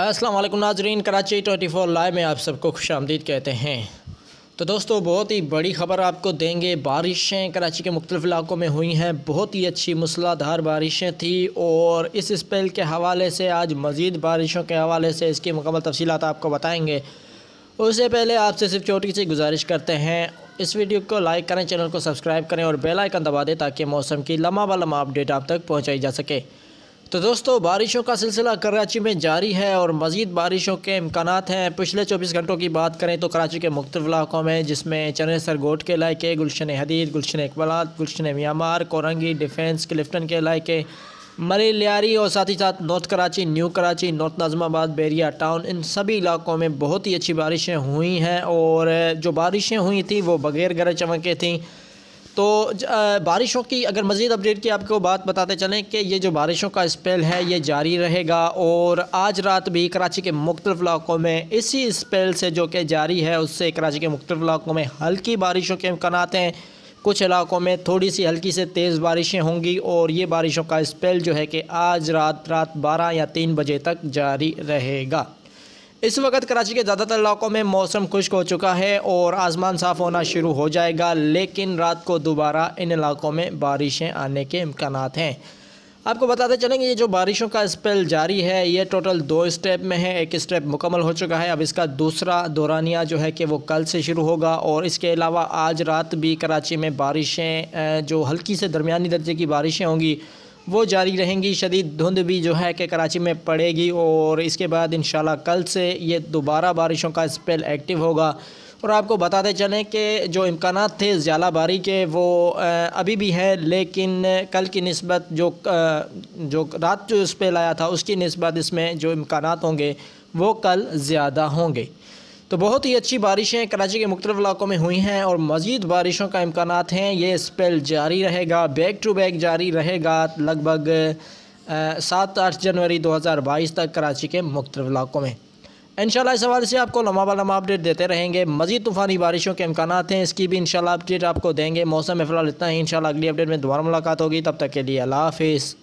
अस्सलाम वालेकुम नाजरीन कराची 24 लाइव में आप सबको खुश आमदीद कहते हैं तो दोस्तों बहुत ही बड़ी ख़बर आपको देंगे बारिशें कराची के मुख्तलिफ़ इलाकों में हुई हैं बहुत ही अच्छी मूसलाधार बारिशें थी और इस स्पेल के हवाले से आज मज़ीद बारिशों के हवाले से इसकी मुकम्मल तफसीत आपको बताएँगे उससे पहले आपसे सिर्फ छोटी सी गुजारिश करते हैं इस वीडियो को लाइक करें चैनल को सब्सक्राइब करें और बेल आइकन दबा दें ताकि मौसम की लम्हा बलमा अपडेट आप तक पहुँचाई जा सके तो दोस्तों बारिशों का सिलसिला कराची में जारी है और मज़ीद बारिशों के इम्कान हैं पिछले चौबीस घंटों की बात करें तो कराची के मुख्त इलाकों में जिसमें चने सरगोट के इलाके गुलशन हदीद गुलशन इकबालात गुलशन म्यांमार कोरंगी डिफेंस क्लिफ्टन के इलाके मरी लियारी और साथ ही साथ North Karachi New Karachi North Nazimabad बेरिया टाउन इन सभी इलाकों में बहुत ही अच्छी बारिशें हुई हैं और जो बारिशें हुई थी वो बग़ैर गरज चमके थी तो बारिशों की अगर मज़ीद अपडेट की आपको बात बताते चलें कि ये जो बारिशों का स्पेल है ये जारी रहेगा और आज रात भी कराची के मुख्तलिफ इलाकों में इसी स्पेल से जो कि जारी है उससे कराची के मुख्तलिफ इलाकों में हल्की बारिशों के इम्कान हैं कुछ इलाकों में थोड़ी सी हल्की से तेज़ बारिशें होंगी और ये बारिशों का स्पेल जो है कि आज रात रात बारह या तीन बजे तक जारी रहेगा इस वक्त कराची के ज़्यादातर इलाकों में मौसम खुश्क हो चुका है और आसमान साफ़ होना शुरू हो जाएगा लेकिन रात को दोबारा इन इलाकों में बारिशें आने के इम्कान हैं आपको बताते चलेंगे ये जो बारिशों का स्पेल जारी है ये टोटल दो स्टेप में है एक स्टेप मुकम्मल हो चुका है अब इसका दूसरा दौरानिया जो है कि वो कल से शुरू होगा और इसके अलावा आज रात भी कराची में बारिशें जो हल्की से दरमिया दर्जे की बारिशें होंगी वो जारी रहेंगी शदीद धुंध भी जो है कि कराची में पड़ेगी और इसके बाद इन कल से ये दोबारा बारिशों का स्पेल एक्टिव होगा और आपको बताते चलें कि जो इम्कान थे ज़्यादा बारी के वो अभी भी हैं लेकिन कल की नस्बत जो जो रात जो स्पेल आया था उसकी नस्बत इसमें जो इम्कान होंगे वो कल ज़्यादा होंगे तो बहुत ही अच्छी बारिशें कराची के मुख्तलिफ इलाकों में हुई हैं और मज़ीद बारिशों का इम्कान हैं ये स्पेल जारी रहेगा बैक टू बैक जारी रहेगा लगभग सात आठ जनवरी 2022 तक कराची के मुख्तलिफ इलाकों में इन इस हवाले से आपको लम्बा लम्बा अपडेट देते रहेंगे मज़ीद तूफ़ानी बारिशों के इम्कान हैं इसकी भी इंशाल्लाह अपडेट आपको देंगे मौसम में फ़िलहाल इतना ही इंशाल्लाह अगली अपडेट में दोबारा मुलाकात होगी तब तक के लिए अल्लाह हाफिज़